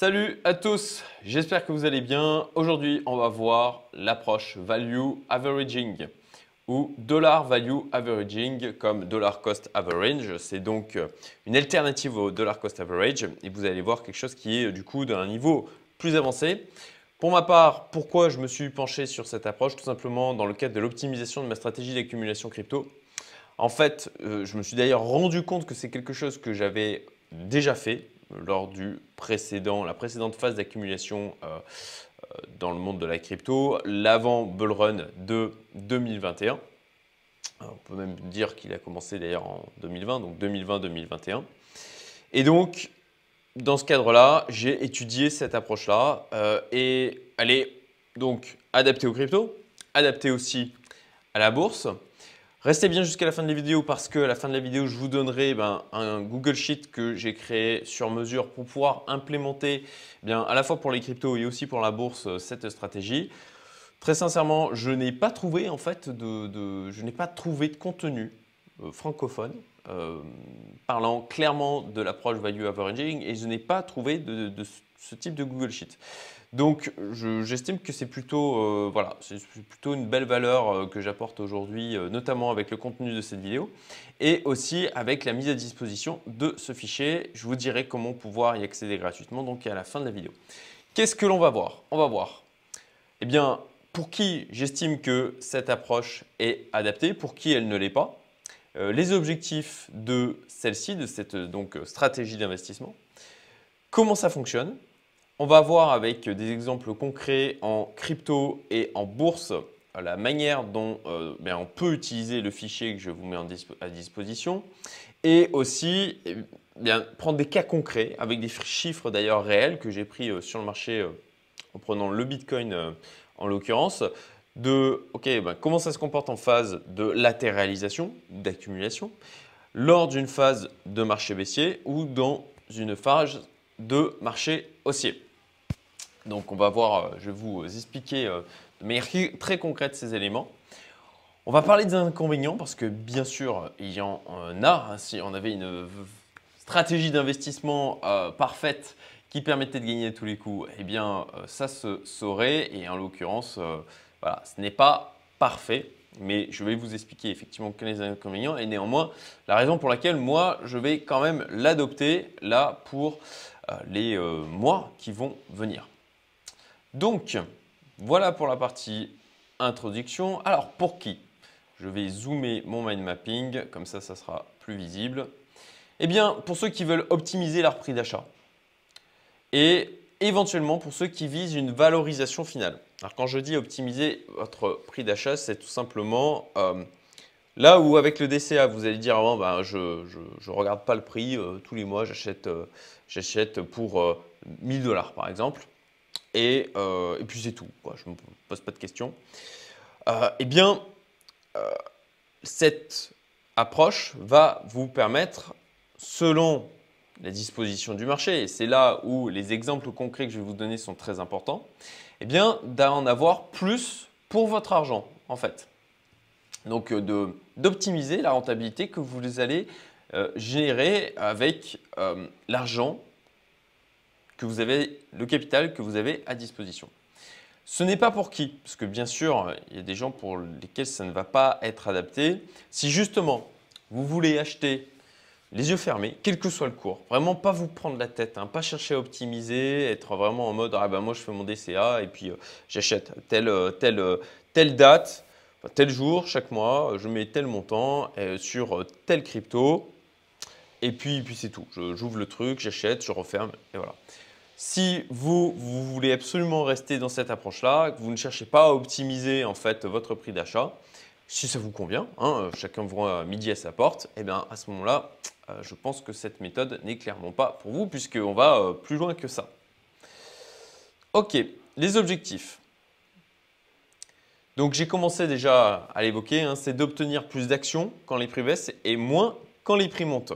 Salut à tous, j'espère que vous allez bien. Aujourd'hui, on va voir l'approche value averaging ou dollar value averaging comme dollar cost average. C'est donc euh, une alternative au dollar cost average et vous allez voir quelque chose qui est euh, du coup d'un niveau plus avancé. Pour ma part, pourquoi je me suis penché sur cette approche Tout simplement dans le cadre de l'optimisation de ma stratégie d'accumulation crypto. En fait, euh, je me suis d'ailleurs rendu compte que c'est quelque chose que j'avais déjà fait lors du précédent, la précédente phase d'accumulation euh, euh, dans le monde de la crypto, l'avant bull run de 2021. On peut même dire qu'il a commencé d'ailleurs en 2020, donc 2020-2021. Et donc, dans ce cadre-là, j'ai étudié cette approche-là euh, et elle est donc adaptée au crypto, adaptée aussi à la bourse. Restez bien jusqu'à la fin de la vidéo parce que à la fin de la vidéo, je vous donnerai ben, un Google Sheet que j'ai créé sur mesure pour pouvoir implémenter eh bien, à la fois pour les cryptos et aussi pour la bourse euh, cette stratégie. Très sincèrement, je n'ai pas trouvé en fait de, je n'ai pas trouvé de contenu euh, francophone euh, parlant clairement de l'approche value averaging et je n'ai pas trouvé de ce type de Google Sheet. Donc j'estime que c'est plutôt, euh, plutôt une belle valeur euh, que j'apporte aujourd'hui, euh, notamment avec le contenu de cette vidéo et aussi avec la mise à disposition de ce fichier. Je vous dirai comment pouvoir y accéder gratuitement donc à la fin de la vidéo. Qu'est-ce que l'on va voir On va voir. Eh bien, pour qui j'estime que cette approche est adaptée, pour qui elle ne l'est pas, les objectifs de celle-ci, de cette stratégie d'investissement, comment ça fonctionne, on va voir avec des exemples concrets en crypto et en bourse la manière dont euh, ben, on peut utiliser le fichier que je vous mets à disposition et aussi eh bien, prendre des cas concrets avec des chiffres d'ailleurs réels que j'ai pris euh, sur le marché euh, en prenant le Bitcoin en l'occurrence de ben, comment ça se comporte en phase de latéralisation, d'accumulation, lors d'une phase de marché baissier ou dans une phase de marché haussier. Donc on va voir, euh, je vais vous euh, expliquer euh, de manière très concrète ces éléments. On va parler des inconvénients parce que bien sûr, il y en a. Hein, si on avait une stratégie d'investissement parfaite qui permettait de gagner tous les coups, eh bien ça se saurait. Et en l'occurrence, voilà, ce n'est pas parfait. Mais je vais vous expliquer effectivement quels sont les inconvénients et néanmoins la raison pour laquelle moi je vais quand même l'adopter là pour les mois qui vont venir. Donc, voilà pour la partie introduction. Alors, pour qui Je vais zoomer mon mind mapping, comme ça, ça sera plus visible. Eh bien, pour ceux qui veulent optimiser leur prix d'achat et éventuellement pour ceux qui visent une valorisation finale. Alors, quand je dis optimiser votre prix d'achat, c'est tout simplement euh, là où avec le DCA, vous allez dire, oh, ben, je ne regarde pas le prix, euh, tous les mois, j'achète euh, pour 1000 dollars par exemple. Euh, et, puis c'est tout, je ne me pose pas de questions. Euh, eh bien, euh, cette approche va vous permettre, selon les dispositions du marché, et c'est là où les exemples concrets que je vais vous donner sont très importants, eh bien, d'en avoir plus pour votre argent, en fait. Donc, d'optimiser la rentabilité que vous allez générer avec l'argent que vous avez, le capital que vous avez à disposition. Ce n'est pas pour qui, parce que bien sûr, il y a des gens pour lesquels ça ne va pas être adapté. Si justement, vous voulez acheter les yeux fermés, quel que soit le cours, vraiment pas vous prendre la tête, hein, pas chercher à optimiser, être vraiment en mode, ah ben moi je fais mon DCA et puis euh, j'achète telle, euh, euh, telle, date, tel jour, chaque mois, je mets tel montant sur tel crypto, et puis, puis c'est tout. J'ouvre le truc, j'achète, je referme, et voilà. Si vous, voulez absolument rester dans cette approche-là, que vous ne cherchez pas à optimiser en fait votre prix d'achat, si ça vous convient, hein, euh, chacun voit euh, midi à sa porte, et eh bien à ce moment-là, euh, je pense que cette méthode n'est clairement pas pour vous puisqu'on va plus loin que ça. Ok, les objectifs. Donc j'ai commencé déjà à l'évoquer, hein, c'est d'obtenir plus d'actions quand les prix baissent et moins quand les prix montent.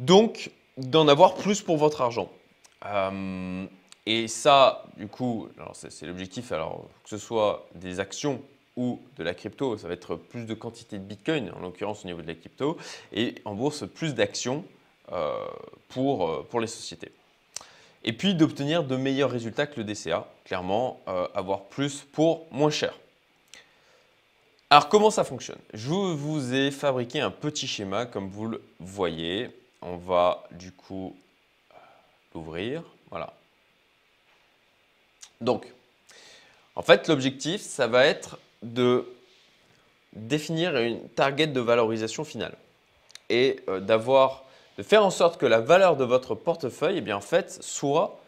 Donc d'en avoir plus pour votre argent. Euh, et ça, du coup, c'est l'objectif, alors que ce soit des actions ou de la crypto, ça va être plus de quantité de Bitcoin, en l'occurrence au niveau de la crypto, et en bourse, plus d'actions euh, pour, euh, pour les sociétés. Et puis d'obtenir de meilleurs résultats que le DCA, clairement, avoir plus pour moins cher. Alors comment ça fonctionne Je vous ai fabriqué un petit schéma comme vous le voyez. On va du coup l'ouvrir. Voilà. Donc, en fait, l'objectif, ça va être de définir une target de valorisation finale et euh, d'avoir, de faire en sorte que la valeur de votre portefeuille, eh bien, en fait, soit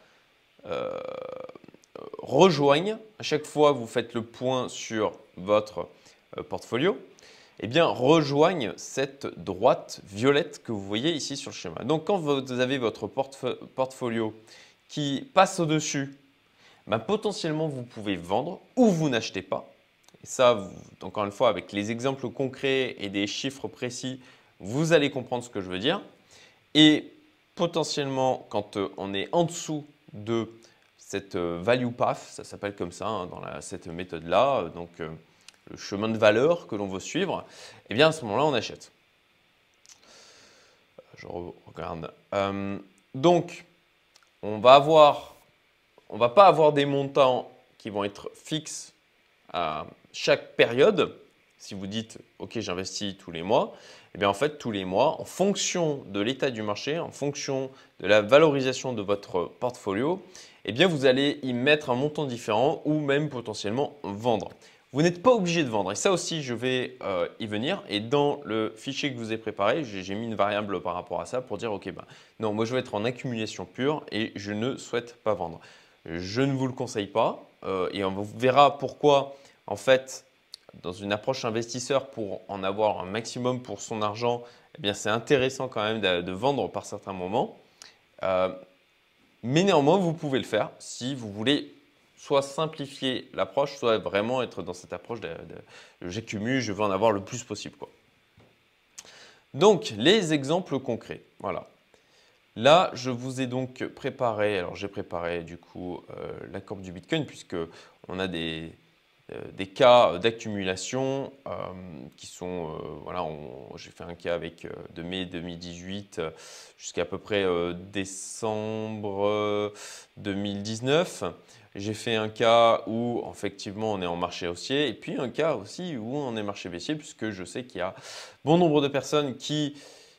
euh, rejoigne à chaque fois vous faites le point sur votre euh, portfolio, eh bien, rejoignent cette droite violette que vous voyez ici sur le schéma. Donc, quand vous avez votre portfolio qui passe au-dessus, ben, potentiellement, vous pouvez vendre ou vous n'achetez pas. Et ça, encore une fois, avec les exemples concrets et des chiffres précis, vous allez comprendre ce que je veux dire. Et potentiellement, quand euh, on est en dessous de cette euh, value path, ça s'appelle comme ça hein, dans cette méthode-là, euh, donc le chemin de valeur que l'on veut suivre, et eh bien à ce moment-là, on achète. Je regarde. Euh, donc, on va va pas avoir des montants qui vont être fixes à chaque période. Si vous dites, OK, j'investis tous les mois, et eh bien en fait, tous les mois, en fonction de l'état du marché, en fonction de la valorisation de votre portfolio, eh bien vous allez y mettre un montant différent ou même potentiellement vendre. Vous n'êtes pas obligé de vendre. Et ça aussi, je vais euh, y venir. Et dans le fichier que vous ai préparé, j'ai mis une variable par rapport à ça pour dire, OK, ben, non, moi, je vais être en accumulation pure et je ne souhaite pas vendre. Je ne vous le conseille pas. Euh, et on verra pourquoi, en fait, dans une approche investisseur pour en avoir un maximum pour son argent, eh bien, c'est intéressant quand même de, vendre par certains moments. Euh, mais néanmoins, vous pouvez le faire si vous voulez soit simplifier l'approche, soit vraiment être dans cette approche de, j'accumule, je veux en avoir le plus possible. Donc, les exemples concrets. Voilà. Là, je vous ai donc préparé, alors j'ai préparé du coup euh, la courbe du Bitcoin puisque on a des, euh, cas d'accumulation euh, qui sont, voilà, j'ai fait un cas avec de mai 2018 jusqu'à à peu près décembre 2019. J'ai fait un cas où effectivement on est en marché haussier et puis un cas aussi où on est marché baissier puisque je sais qu'il y a bon nombre de personnes qui,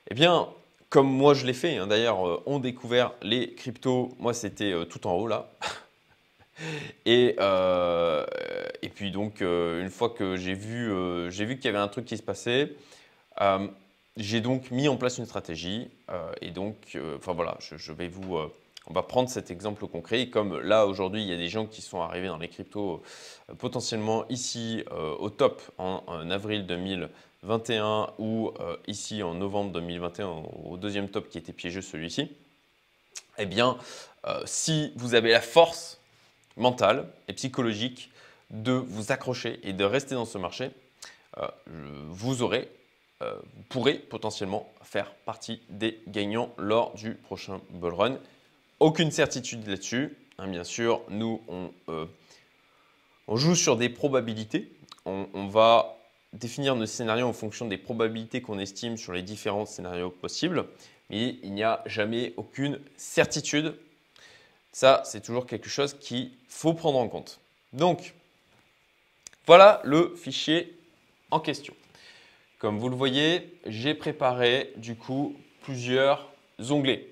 eh bien, comme moi je l'ai fait, hein, d'ailleurs, euh, ont découvert les cryptos. Moi, c'était euh, tout en haut là. et, euh, et puis donc, une fois que j'ai vu, j'ai vu qu'il y avait un truc qui se passait, j'ai donc mis en place une stratégie. et donc, enfin voilà, je, je vais vous on va prendre cet exemple concret. Comme là, aujourd'hui, il y a des gens qui sont arrivés dans les cryptos euh, potentiellement ici euh, au top en, avril 2021 ou euh, ici en novembre 2021 au deuxième top qui était piégeux celui-ci. Eh bien, si vous avez la force mentale et psychologique de vous accrocher et de rester dans ce marché, vous aurez vous pourrez potentiellement faire partie des gagnants lors du prochain bull run aucune certitude là-dessus. Hein, bien sûr, nous, euh, on, joue sur des probabilités. On, on va définir nos scénarios en fonction des probabilités qu'on estime sur les différents scénarios possibles. Mais il n'y a jamais aucune certitude. Ça, c'est toujours quelque chose qu'il faut prendre en compte. Donc, voilà le fichier en question. Comme vous le voyez, j'ai préparé du coup plusieurs onglets.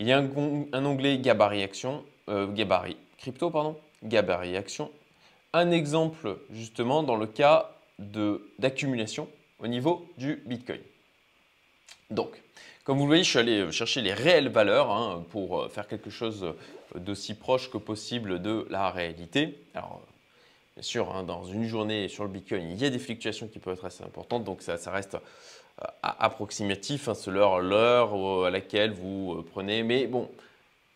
Il y a un, onglet gabarit action, euh, gabarit crypto, pardon, gabarit action. Un exemple justement dans le cas d'accumulation au niveau du Bitcoin. Donc, comme vous le voyez, je suis allé euh, chercher les réelles valeurs hein, pour euh, faire quelque chose d'aussi proche que possible de la réalité. Alors, bien sûr, hein, dans une journée sur le Bitcoin, il y a des fluctuations qui peuvent être assez importantes, donc ça reste euh, approximatif, c'est hein, l'heure, euh, à laquelle vous euh, prenez. Mais bon,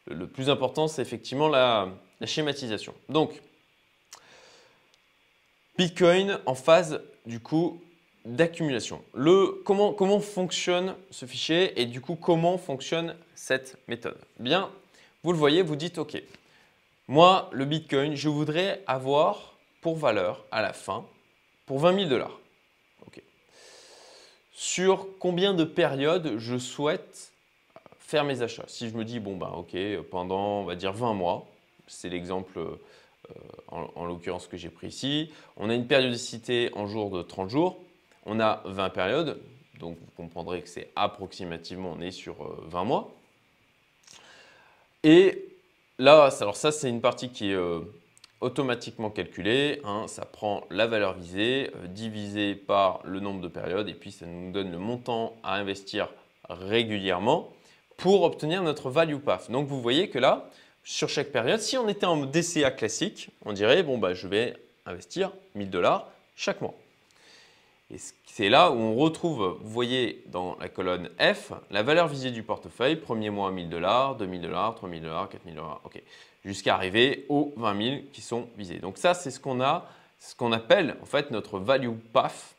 le plus important, c'est effectivement la, schématisation. Donc, Bitcoin en phase du coup d'accumulation. Comment, comment, fonctionne ce fichier et du coup comment fonctionne cette méthode Bien, vous le voyez, vous dites OK, moi le Bitcoin, je voudrais avoir pour valeur à la fin pour 20 000 dollars sur combien de périodes je souhaite faire mes achats. Si je me dis, bon, bah, ok, pendant, on va dire 20 mois, c'est l'exemple euh, en, l'occurrence que j'ai pris ici, on a une périodicité en jours de 30 jours, on a 20 périodes, donc vous comprendrez que c'est approximativement, on est sur 20 euh, mois. Et là, alors ça, c'est une partie qui est euh, automatiquement calculé. ça prend la valeur visée euh, divisée par le nombre de périodes et puis ça nous donne le montant à investir régulièrement pour obtenir notre value path. Donc vous voyez que là, sur chaque période, si on était en DCA classique, on dirait bon bah je vais investir 1000 dollars chaque mois c'est là où on retrouve, vous voyez dans la colonne F, la valeur visée du portefeuille, premier mois 1000 dollars, 2000 dollars, 3000 dollars, 4000 dollars, ok, jusqu'à arriver aux 20 000 qui sont visés. Donc ça, c'est ce qu'on a, ce qu'on appelle en fait notre value path,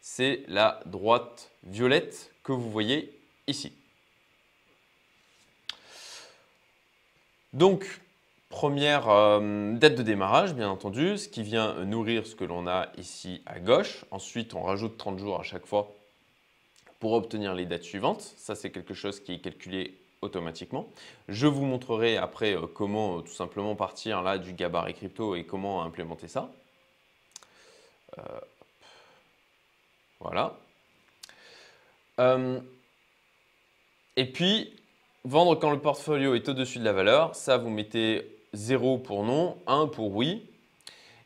c'est la droite violette que vous voyez ici. Donc, Première euh, date de démarrage, bien entendu, ce qui vient nourrir ce que l'on a ici à gauche. Ensuite, on rajoute 30 jours à chaque fois pour obtenir les dates suivantes. Ça, c'est quelque chose qui est calculé automatiquement. Je vous montrerai après euh, comment euh, tout simplement partir là du gabarit crypto et comment implémenter ça. voilà. et puis, Vendre quand le portfolio est au-dessus de la valeur, ça vous mettez 0 pour non, 1 pour oui.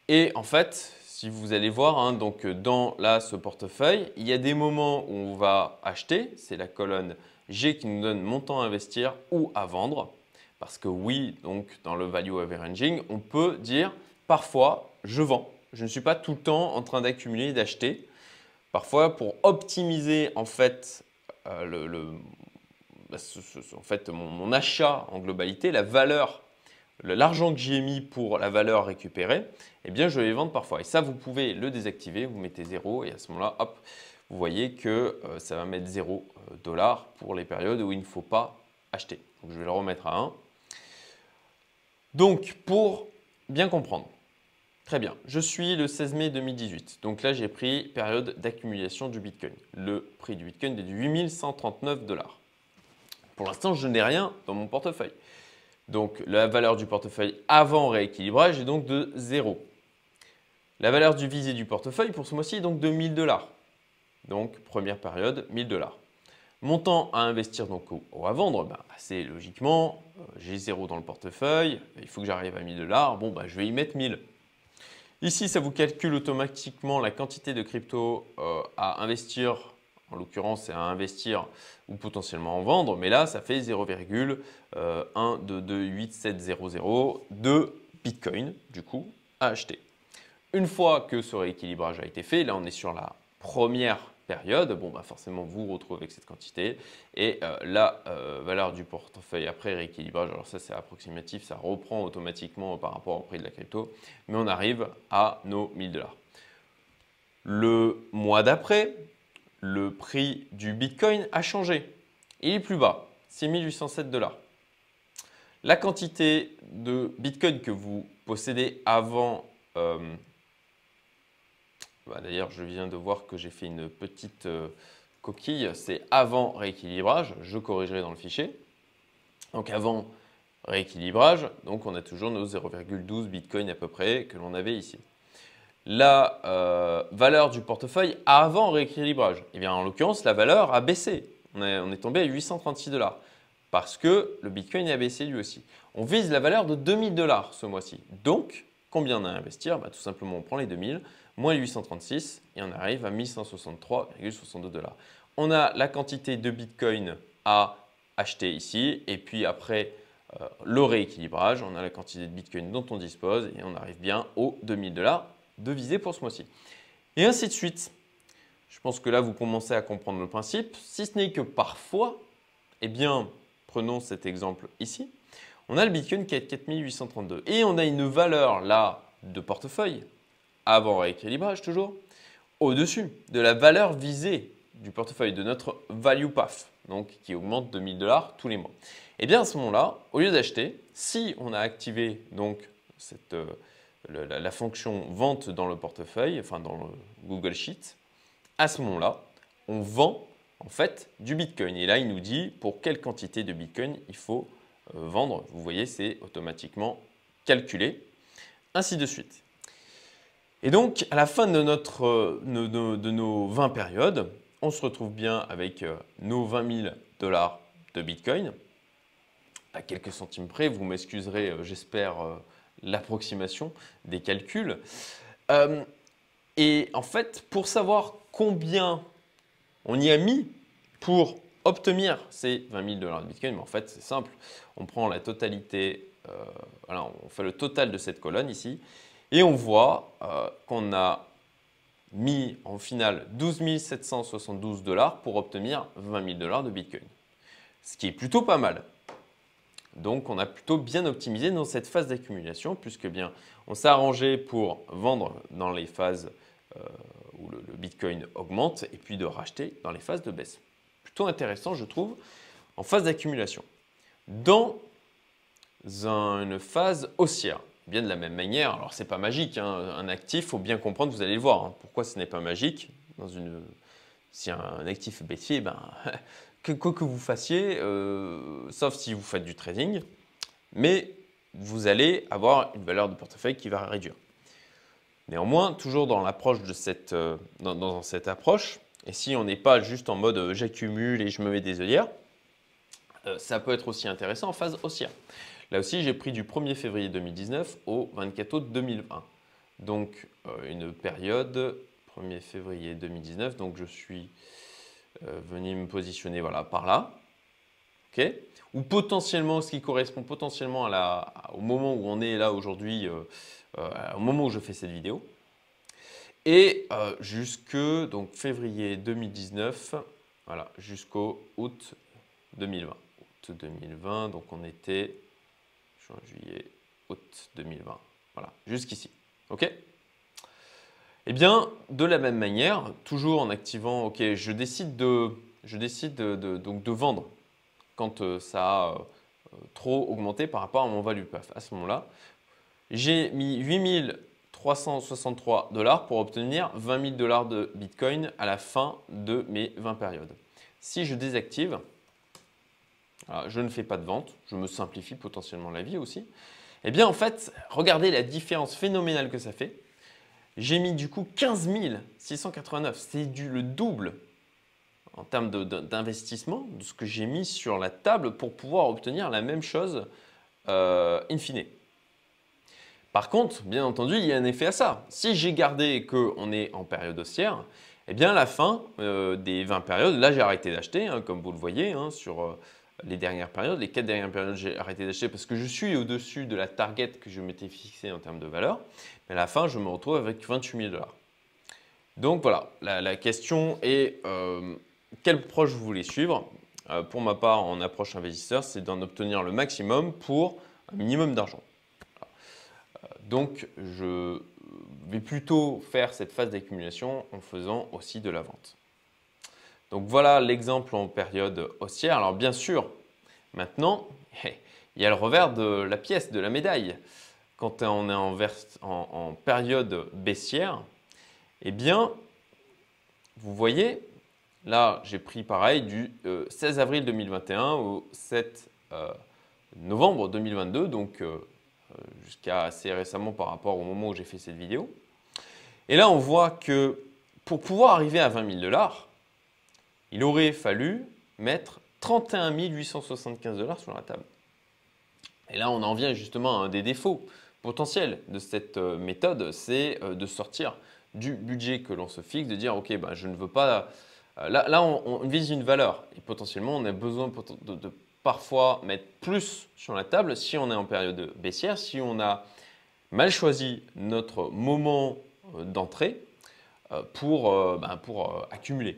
Et en fait, si vous allez voir, hein, donc euh, dans ce portefeuille, il y a des moments où on va acheter, c'est la colonne G qui nous donne montant à investir ou à vendre. Parce que oui, donc dans le value averaging, on peut dire parfois je vends. Je ne suis pas tout le temps en train d'accumuler et d'acheter. Parfois, pour optimiser en fait euh, le, bah, en fait, mon, mon, achat en globalité, la valeur l'argent que j'y ai mis pour la valeur récupérée, eh bien, je vais les vendre parfois. Et ça, vous pouvez le désactiver. Vous mettez 0 et à ce moment-là, hop, vous voyez que euh, ça va mettre 0 euh, dollars pour les périodes où il ne faut pas acheter. Donc, je vais le remettre à 1. Donc, pour bien comprendre, très bien, je suis le 16 mai 2018. Donc là, j'ai pris période d'accumulation du Bitcoin. Le prix du Bitcoin est de 8139 dollars. Pour l'instant, je n'ai rien dans mon portefeuille. Donc la valeur du portefeuille avant rééquilibrage est donc de 0. La valeur du visé du portefeuille pour ce mois-ci est donc de 1000 dollars. Donc première période, 1000 dollars. Montant à investir donc ou à vendre, ben, c'est logiquement, euh, j'ai 0 dans le portefeuille, il faut que j'arrive à 1000 dollars, bon ben, je vais y mettre 1000. Ici, ça vous calcule automatiquement la quantité de crypto euh, à investir en l'occurrence, c'est à investir ou potentiellement en vendre. Mais là, ça fait 0,1228700 de Bitcoin, du coup, à acheter. Une fois que ce rééquilibrage a été fait, là, on est sur la première période, bon, bah forcément, vous vous retrouvez avec cette quantité. Et euh, la euh, valeur du portefeuille après rééquilibrage, alors ça c'est approximatif, ça reprend automatiquement par rapport au prix de la crypto, mais on arrive à nos 1000 dollars. Le mois d'après, le prix du Bitcoin a changé. Il est plus bas, 6807 dollars. La quantité de Bitcoin que vous possédez avant... Euh, bah, d'ailleurs, je viens de voir que j'ai fait une petite euh, coquille. C'est avant rééquilibrage. Je corrigerai dans le fichier. Donc avant rééquilibrage, donc on a toujours nos 0,12 Bitcoin à peu près que l'on avait ici la euh, valeur du portefeuille avant rééquilibrage Eh bien, en l'occurrence, la valeur a baissé. On est, tombé à 836 dollars parce que le Bitcoin a baissé lui aussi. On vise la valeur de 2000 dollars ce mois-ci. Donc, combien on a à investir bah, Tout simplement, on prend les 2000 moins 836 et on arrive à 1163,62 dollars. On a la quantité de Bitcoin à acheter ici et puis après euh, le rééquilibrage, on a la quantité de Bitcoin dont on dispose et on arrive bien aux 2000 dollars de visée pour ce mois-ci. Et ainsi de suite. Je pense que là, vous commencez à comprendre le principe, si ce n'est que parfois, eh bien, prenons cet exemple ici, on a le Bitcoin qui est 4832 et on a une valeur là de portefeuille, avant rééquilibrage toujours, au-dessus de la valeur visée du portefeuille, de notre value path, donc qui augmente de 1000 dollars tous les mois. Et eh bien à ce moment-là, au lieu d'acheter, si on a activé donc cette, euh, la, fonction vente dans le portefeuille, enfin dans le Google Sheet, à ce moment-là, on vend en fait du Bitcoin. Et là, il nous dit pour quelle quantité de Bitcoin il faut euh, vendre. Vous voyez, c'est automatiquement calculé, ainsi de suite. Et donc, à la fin de, notre, euh, de nos 20 périodes, on se retrouve bien avec euh, nos 20 000 dollars de Bitcoin. À quelques centimes près, vous m'excuserez, j'espère, l'approximation des calculs. Euh, et en fait, pour savoir combien on y a mis pour obtenir ces 20 000 dollars de Bitcoin, ben, en fait, c'est simple. On prend la totalité, euh, on fait le total de cette colonne ici, et on voit euh, qu'on a mis en finale 12 772 dollars pour obtenir 20 000 dollars de Bitcoin. Ce qui est plutôt pas mal. Donc on a plutôt bien optimisé dans cette phase d'accumulation puisque bien on s'est arrangé pour vendre dans les phases euh, où le, Bitcoin augmente et puis de racheter dans les phases de baisse. Plutôt intéressant je trouve en phase d'accumulation. Dans une phase haussière, bien de la même manière, alors c'est pas magique, hein, un actif, faut bien comprendre, vous allez le voir, hein, pourquoi ce n'est pas magique dans une si un actif est ben, que, quoi que vous fassiez, euh, sauf si vous faites du trading, mais vous allez avoir une valeur de portefeuille qui va réduire. Néanmoins, toujours dans l'approche de cette, euh, dans, cette approche, et si on n'est pas juste en mode euh, j'accumule et je me mets des œillères, ça peut être aussi intéressant en phase haussière. Là aussi, j'ai pris du 1er février 2019 au 24 août 2020. Donc, une période 1er février 2019, donc je suis euh, venir me positionner voilà, par là. Ou potentiellement, ce qui correspond potentiellement à la, au moment où on est là aujourd'hui, euh, euh, au moment où je fais cette vidéo. Et euh, jusque donc février 2019, voilà, jusqu'au août 2020. Août 2020, donc on était juin, juillet, août 2020. Voilà, jusqu'ici. OK eh bien, de la même manière, toujours en activant, ok, je décide de, je décide de, vendre quand euh, ça a euh, trop augmenté par rapport à mon value puff. À ce moment-là, j'ai mis 8363 dollars pour obtenir 20 000 dollars de Bitcoin à la fin de mes 20 périodes. Si je désactive, je ne fais pas de vente, je me simplifie potentiellement la vie aussi. Eh bien, en fait, regardez la différence phénoménale que ça fait. J'ai mis du coup 15 689. C'est du le double en termes d'investissement de, ce que j'ai mis sur la table pour pouvoir obtenir la même chose euh, in fine. Par contre, bien entendu, il y a un effet à ça. Si j'ai gardé qu'on est en période haussière, eh bien à la fin euh, des 20 périodes, là j'ai arrêté d'acheter, hein, comme vous le voyez hein, sur, euh, les dernières périodes, les quatre dernières périodes, j'ai arrêté d'acheter parce que je suis au-dessus de la target que je m'étais fixée en termes de valeur. Mais à la fin, je me retrouve avec 28 000 dollars. Donc voilà, la, question est euh, quelle approche vous voulez suivre euh, Pour ma part, en approche investisseur, c'est d'en obtenir le maximum pour un minimum d'argent. Euh, donc je vais plutôt faire cette phase d'accumulation en faisant aussi de la vente. Donc voilà l'exemple en période haussière. Alors bien sûr, maintenant, il y a le revers de la pièce, de la médaille. Quand on est en, période baissière, eh bien, vous voyez, là j'ai pris pareil du 16 euh, avril 2021 au 7 euh, novembre 2022, donc euh, jusqu'à assez récemment par rapport au moment où j'ai fait cette vidéo. Et là on voit que pour pouvoir arriver à 20 000 dollars, il aurait fallu mettre 31 875 dollars sur la table. Et là, on en vient justement à un des défauts potentiels de cette euh, méthode, c'est euh, de sortir du budget que l'on se fixe, de dire, OK, ben, je ne veux pas... Euh, là, on, vise une valeur et potentiellement, on a besoin de, parfois mettre plus sur la table si on est en période baissière, si on a mal choisi notre moment d'entrée pour ben, accumuler.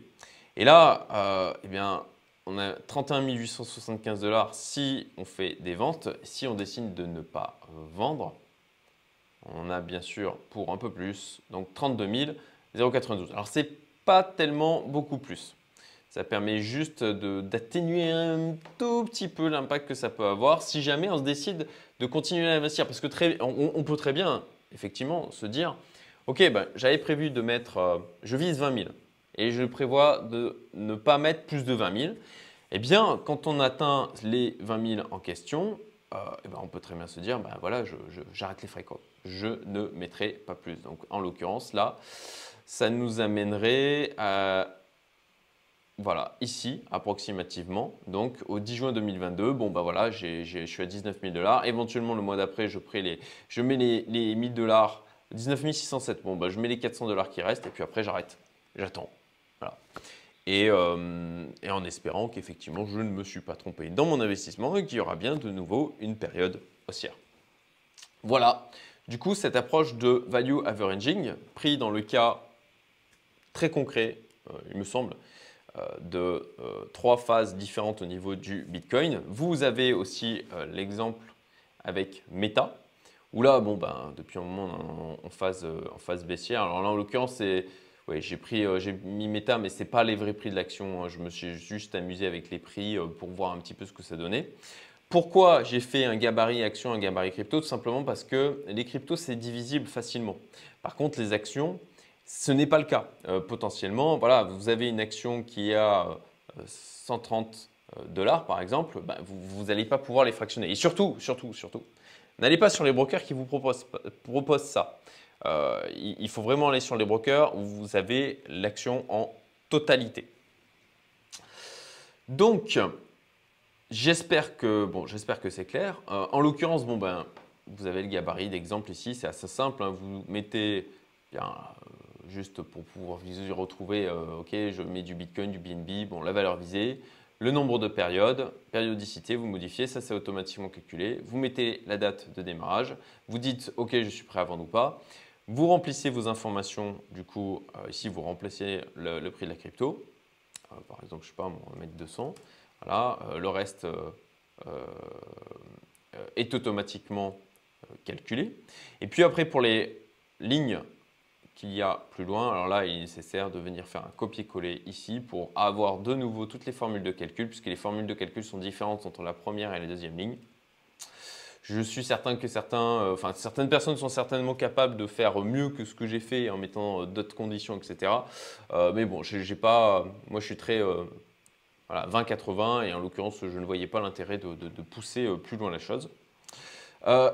Et là, euh, eh bien, on a 31 875 dollars si on fait des ventes. Si on décide de ne pas vendre, on a bien sûr pour un peu plus, donc 32 092. Alors, ce n'est pas tellement beaucoup plus. Ça permet juste d'atténuer un tout petit peu l'impact que ça peut avoir si jamais on se décide de continuer à investir. Parce que on, peut très bien, effectivement, se dire, OK, ben, j'avais prévu de mettre, euh, je vise 20 000 et je prévois de ne pas mettre plus de 20 000, eh bien, quand on atteint les 20 000 en question, euh, eh ben, on peut très bien se dire, ben voilà, j'arrête les frais. Je ne mettrai pas plus. Donc, en l'occurrence, là, ça nous amènerait à, voilà, ici, approximativement, donc au 10 juin 2022, bon bah voilà, je suis à 19 000 dollars. Éventuellement, le mois d'après, je, mets les, les 1000 dollars, 19 607, bon bah je mets les 400 dollars qui restent et puis après, j'arrête. J'attends. Euh, et, en espérant qu'effectivement je ne me suis pas trompé dans mon investissement et qu'il y aura bien de nouveau une période haussière. Voilà, du coup cette approche de value averaging, pris dans le cas très concret, euh, il me semble, euh, de trois phases différentes au niveau du Bitcoin. Vous avez aussi l'exemple avec Meta, où là, bon, ben, depuis un moment, on est en phase, en phase baissière. Alors là, en l'occurrence, c'est oui, euh, j'ai mis Meta, mais ce n'est pas les vrais prix de l'action. Hein. Je me suis juste amusé avec les prix euh, pour voir un petit peu ce que ça donnait. Pourquoi j'ai fait un gabarit action, un gabarit crypto Tout simplement parce que les cryptos, c'est divisible facilement. Par contre, les actions, ce n'est pas le cas. Euh, potentiellement, voilà, vous avez une action qui a 130 dollars, par exemple, bah, vous n'allez pas pouvoir les fractionner. Et surtout, surtout, surtout, n'allez pas sur les brokers qui vous proposent, proposent ça. Euh, il faut vraiment aller sur les brokers où vous avez l'action en totalité. Donc, j'espère que, bon, que c'est clair. Euh, en l'occurrence, bon, ben, vous avez le gabarit d'exemple ici, c'est assez simple. Hein. Vous mettez, bien, euh, juste pour pouvoir visualiser, retrouver, ok, je mets du Bitcoin, du BNB, bon, la valeur visée, le nombre de périodes, périodicité, vous modifiez, ça c'est automatiquement calculé. Vous mettez la date de démarrage, vous dites, ok, je suis prêt à vendre ou pas. Vous remplissez vos informations, du coup, euh, ici vous remplissez le, prix de la crypto. Euh, par exemple, je ne sais pas, on va mettre 200. Voilà, euh, le reste est automatiquement calculé. Et puis après, pour les lignes qu'il y a plus loin, alors là, il est nécessaire de venir faire un copier-coller ici pour avoir de nouveau toutes les formules de calcul, puisque les formules de calcul sont différentes entre la première et la deuxième ligne. Je suis certain que certains, euh, enfin, certaines personnes sont certainement capables de faire mieux que ce que j'ai fait en mettant euh, d'autres conditions, etc. Euh, mais bon, j'ai pas, moi je suis très 20-80 et en l'occurrence je ne voyais pas l'intérêt de, pousser plus loin la chose.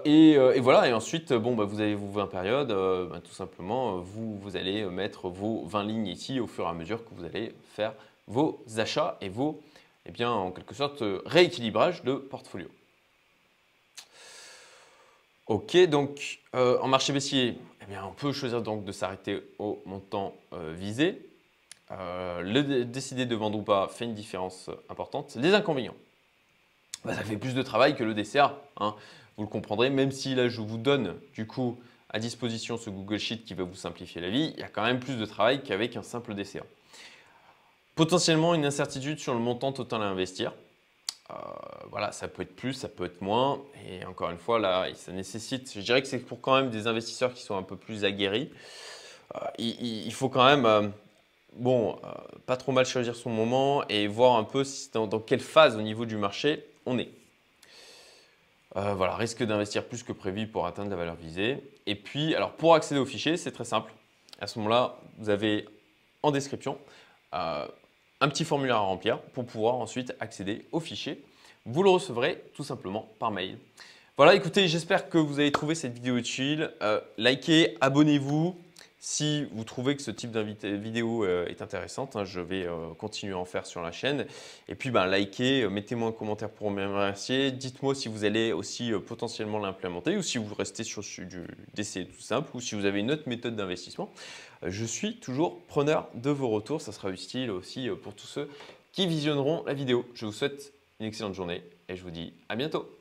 et, voilà, et ensuite, bon, bah, vous avez vos 20 périodes, bah, tout simplement, vous, vous, allez mettre vos 20 lignes ici au fur et à mesure que vous allez faire vos achats et vos, eh bien, en quelque sorte, rééquilibrage de portfolio. Ok, donc euh, en marché baissier, eh on peut choisir donc de s'arrêter au montant euh, visé. Euh, le décider de vendre ou pas fait une différence importante. Les inconvénients, bah, ça fait plus de travail que le DCA. Hein. Vous le comprendrez, même si là je vous donne du coup à disposition ce Google Sheet qui va vous simplifier la vie, il y a quand même plus de travail qu'avec un simple DCA. Potentiellement une incertitude sur le montant total à investir. Euh, voilà, ça peut être plus, ça peut être moins. Et encore une fois, là, ça nécessite, je dirais que c'est pour quand même des investisseurs qui sont un peu plus aguerris. Euh, il, faut quand même, euh, bon, pas trop mal choisir son moment et voir un peu si, dans, dans, quelle phase au niveau du marché on est. voilà, risque d'investir plus que prévu pour atteindre la valeur visée. Et puis, alors pour accéder au fichier, c'est très simple. À ce moment-là, vous avez en description un petit formulaire à remplir pour pouvoir ensuite accéder au fichier. Vous le recevrez tout simplement par mail. Voilà, écoutez, j'espère que vous avez trouvé cette vidéo utile. Euh, likez, abonnez-vous. Si vous trouvez que ce type de vidéo euh, est intéressante, hein, je vais euh, continuer à en faire sur la chaîne. Et puis, ben, likez, mettez-moi un commentaire pour me remercier. Dites-moi si vous allez aussi potentiellement l'implémenter ou si vous restez sur, du DC tout simple ou si vous avez une autre méthode d'investissement. Je suis toujours preneur de vos retours. Ça sera utile aussi euh, pour tous ceux qui visionneront la vidéo. Je vous souhaite une excellente journée et je vous dis à bientôt.